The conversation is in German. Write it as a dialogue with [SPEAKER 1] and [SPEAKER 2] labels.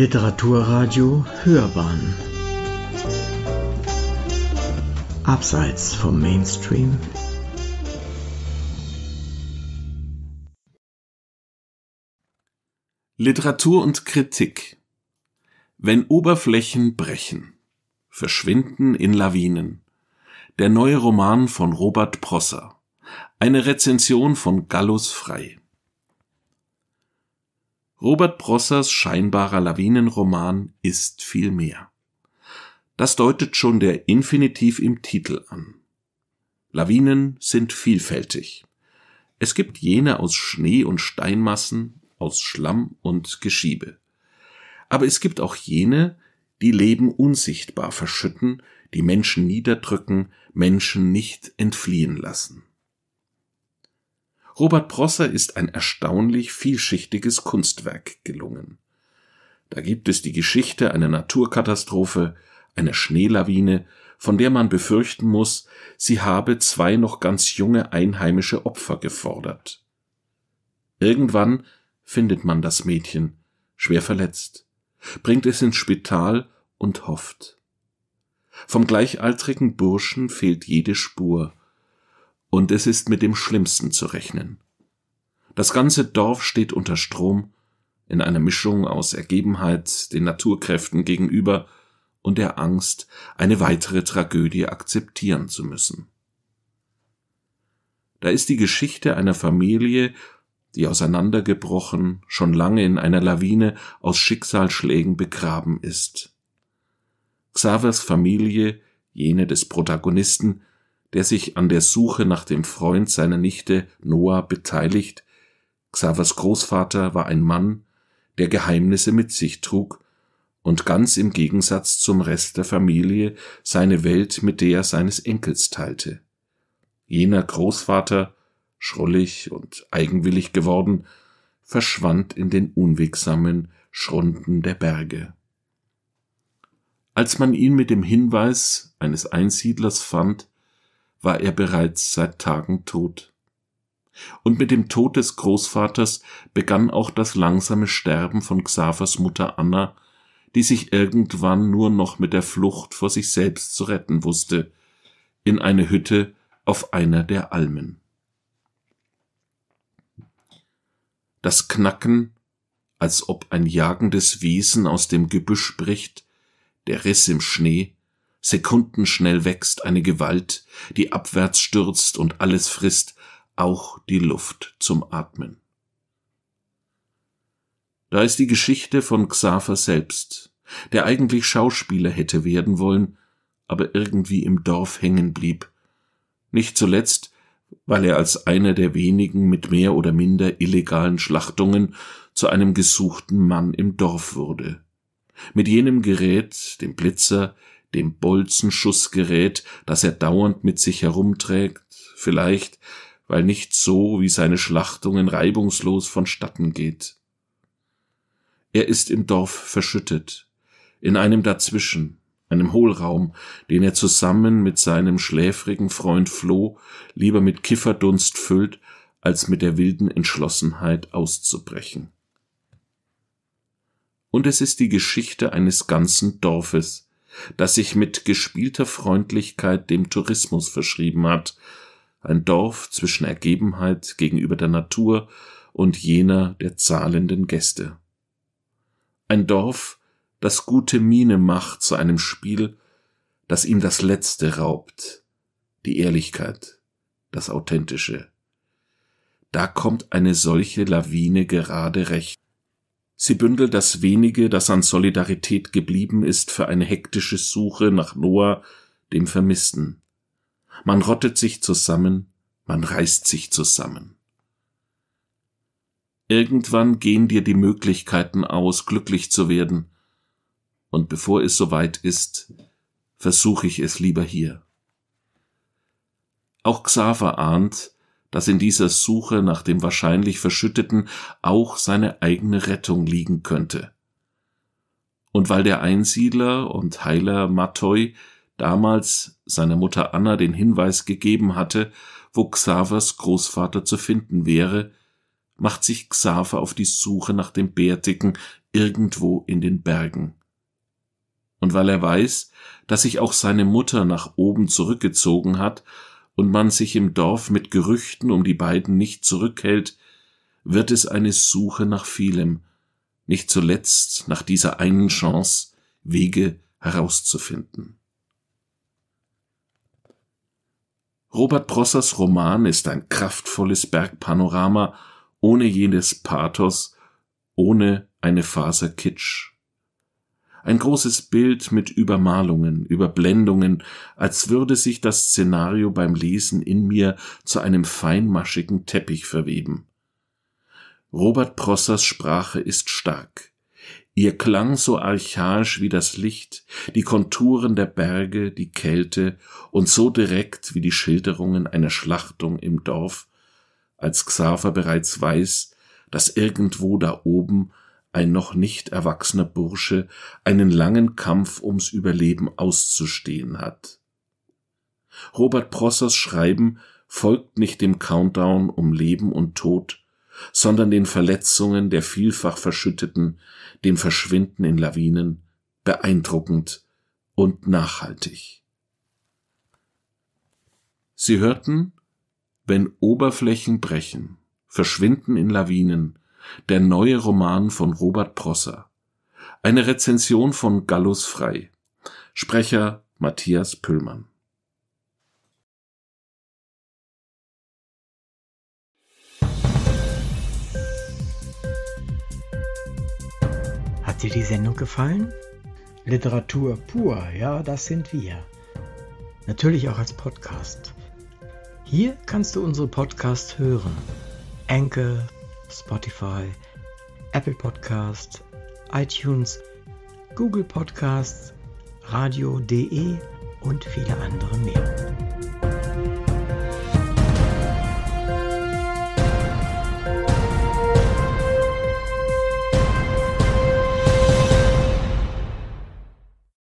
[SPEAKER 1] Literaturradio Hörbahn Abseits vom Mainstream Literatur und Kritik Wenn Oberflächen brechen, verschwinden in Lawinen. Der neue Roman von Robert Prosser. Eine Rezension von Gallus Frei. Robert Brossers scheinbarer Lawinenroman ist viel mehr. Das deutet schon der Infinitiv im Titel an. Lawinen sind vielfältig. Es gibt jene aus Schnee und Steinmassen, aus Schlamm und Geschiebe. Aber es gibt auch jene, die Leben unsichtbar verschütten, die Menschen niederdrücken, Menschen nicht entfliehen lassen. Robert Prosser ist ein erstaunlich vielschichtiges Kunstwerk gelungen. Da gibt es die Geschichte einer Naturkatastrophe, einer Schneelawine, von der man befürchten muss, sie habe zwei noch ganz junge einheimische Opfer gefordert. Irgendwann findet man das Mädchen, schwer verletzt, bringt es ins Spital und hofft. Vom gleichaltrigen Burschen fehlt jede Spur und es ist mit dem Schlimmsten zu rechnen. Das ganze Dorf steht unter Strom, in einer Mischung aus Ergebenheit den Naturkräften gegenüber und der Angst, eine weitere Tragödie akzeptieren zu müssen. Da ist die Geschichte einer Familie, die auseinandergebrochen, schon lange in einer Lawine aus Schicksalsschlägen begraben ist. Xavers Familie, jene des Protagonisten, der sich an der Suche nach dem Freund seiner Nichte Noah beteiligt. Xavers Großvater war ein Mann, der Geheimnisse mit sich trug und ganz im Gegensatz zum Rest der Familie seine Welt mit der seines Enkels teilte. Jener Großvater, schrullig und eigenwillig geworden, verschwand in den unwegsamen Schrunden der Berge. Als man ihn mit dem Hinweis eines Einsiedlers fand, war er bereits seit Tagen tot. Und mit dem Tod des Großvaters begann auch das langsame Sterben von Xavers Mutter Anna, die sich irgendwann nur noch mit der Flucht vor sich selbst zu retten wusste, in eine Hütte auf einer der Almen. Das Knacken, als ob ein jagendes Wesen aus dem Gebüsch bricht, der Riss im Schnee, sekundenschnell wächst eine Gewalt, die abwärts stürzt und alles frisst, auch die Luft zum Atmen. Da ist die Geschichte von Xaver selbst, der eigentlich Schauspieler hätte werden wollen, aber irgendwie im Dorf hängen blieb. Nicht zuletzt, weil er als einer der wenigen mit mehr oder minder illegalen Schlachtungen zu einem gesuchten Mann im Dorf wurde. Mit jenem Gerät, dem Blitzer, dem Bolzenschussgerät, das er dauernd mit sich herumträgt, vielleicht weil nicht so wie seine Schlachtungen reibungslos vonstatten geht. Er ist im Dorf verschüttet, in einem dazwischen, einem Hohlraum, den er zusammen mit seinem schläfrigen Freund Floh lieber mit Kifferdunst füllt, als mit der wilden Entschlossenheit auszubrechen. Und es ist die Geschichte eines ganzen Dorfes, das sich mit gespielter Freundlichkeit dem Tourismus verschrieben hat, ein Dorf zwischen Ergebenheit gegenüber der Natur und jener der zahlenden Gäste. Ein Dorf, das gute Miene macht zu einem Spiel, das ihm das Letzte raubt, die Ehrlichkeit, das Authentische. Da kommt eine solche Lawine gerade recht. Sie bündelt das Wenige, das an Solidarität geblieben ist, für eine hektische Suche nach Noah, dem Vermissten. Man rottet sich zusammen, man reißt sich zusammen. Irgendwann gehen dir die Möglichkeiten aus, glücklich zu werden, und bevor es soweit ist, versuche ich es lieber hier. Auch Xaver ahnt, dass in dieser Suche nach dem wahrscheinlich Verschütteten auch seine eigene Rettung liegen könnte. Und weil der Einsiedler und Heiler Mattoi damals seiner Mutter Anna den Hinweis gegeben hatte, wo Xavers Großvater zu finden wäre, macht sich Xaver auf die Suche nach dem Bärtigen irgendwo in den Bergen. Und weil er weiß, dass sich auch seine Mutter nach oben zurückgezogen hat und man sich im Dorf mit Gerüchten um die beiden nicht zurückhält, wird es eine Suche nach vielem, nicht zuletzt nach dieser einen Chance, Wege herauszufinden. Robert Prossers Roman ist ein kraftvolles Bergpanorama ohne jenes Pathos, ohne eine Faser Kitsch. Ein großes Bild mit Übermalungen, Überblendungen, als würde sich das Szenario beim Lesen in mir zu einem feinmaschigen Teppich verweben. Robert Prossers Sprache ist stark. Ihr Klang so archaisch wie das Licht, die Konturen der Berge, die Kälte und so direkt wie die Schilderungen einer Schlachtung im Dorf, als Xaver bereits weiß, dass irgendwo da oben ein noch nicht erwachsener Bursche, einen langen Kampf ums Überleben auszustehen hat. Robert Prossers Schreiben folgt nicht dem Countdown um Leben und Tod, sondern den Verletzungen der vielfach Verschütteten, dem Verschwinden in Lawinen, beeindruckend und nachhaltig. Sie hörten, wenn Oberflächen brechen, verschwinden in Lawinen, der neue Roman von Robert Prosser. Eine Rezension von Gallus Frei. Sprecher Matthias Püllmann. Hat dir die Sendung gefallen? Literatur pur, ja, das sind wir. Natürlich auch als Podcast. Hier kannst du unsere Podcasts hören. Enkel Spotify, Apple Podcasts, iTunes, Google Podcasts, radio.de und viele andere mehr.